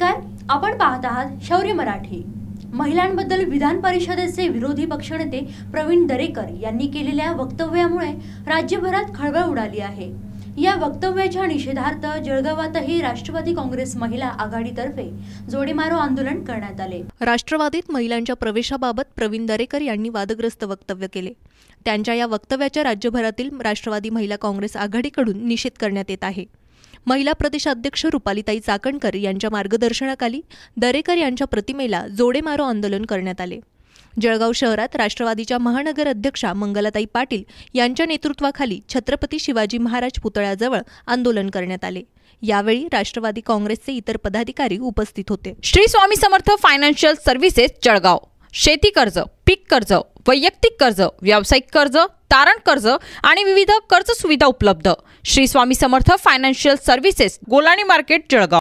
नमस्कार आपण पाहत आहात शौर्य मराठी महिलांबद्दल विधान परिषदेचे विरोधी पक्षनेते प्रवीण दरेकर यांनी केलेल्या वक्तव्यामुळे राज्यभरात खळबळ उडाली आहे या वक्तव्याच्या निषेधार्थ जळगावातही राष्ट्रवादी काँग्रेस महिला आघाडीतर्फे जोडीमारो आंदोलन करण्यात आले राष्ट्रवादीत महिलांच्या प्रवेशाबाबत प्रवीण दरेकर यांनी वादग्रस्त वक्तव्य केले त्यांच्या या वक्तव्याच्या राज्यभरातील राष्ट्रवादी महिला काँग्रेस आघाडीकडून निषेध करण्यात येत आहे महिला प्रदेशाध्यक्ष रुपालीताई चाकणकर यांच्या मार्गदर्शनाखाली दरेकर यांच्या प्रतिमेला जोडे मारो आंदोलन करण्यात आले जळगाव शहरात राष्ट्रवादीच्या महानगर अध्यक्षा मंगलाताई पाटील यांच्या नेतृत्वाखाली छत्रपती शिवाजी महाराज पुतळ्याजवळ आंदोलन करण्यात आले यावेळी राष्ट्रवादी काँग्रेसचे इतर पदाधिकारी उपस्थित होते श्री स्वामी समर्थ फायनान्शियल सर्व्हिसेस जळगाव शेती कर्ज पीक कर्ज वैयक्तिक कर्ज व्यावसायिक कर्ज तारण कर्ज आणि विविध कर्ज सुविधा उपलब्ध Shri Swami Samarth financial services Golani market Jalgaon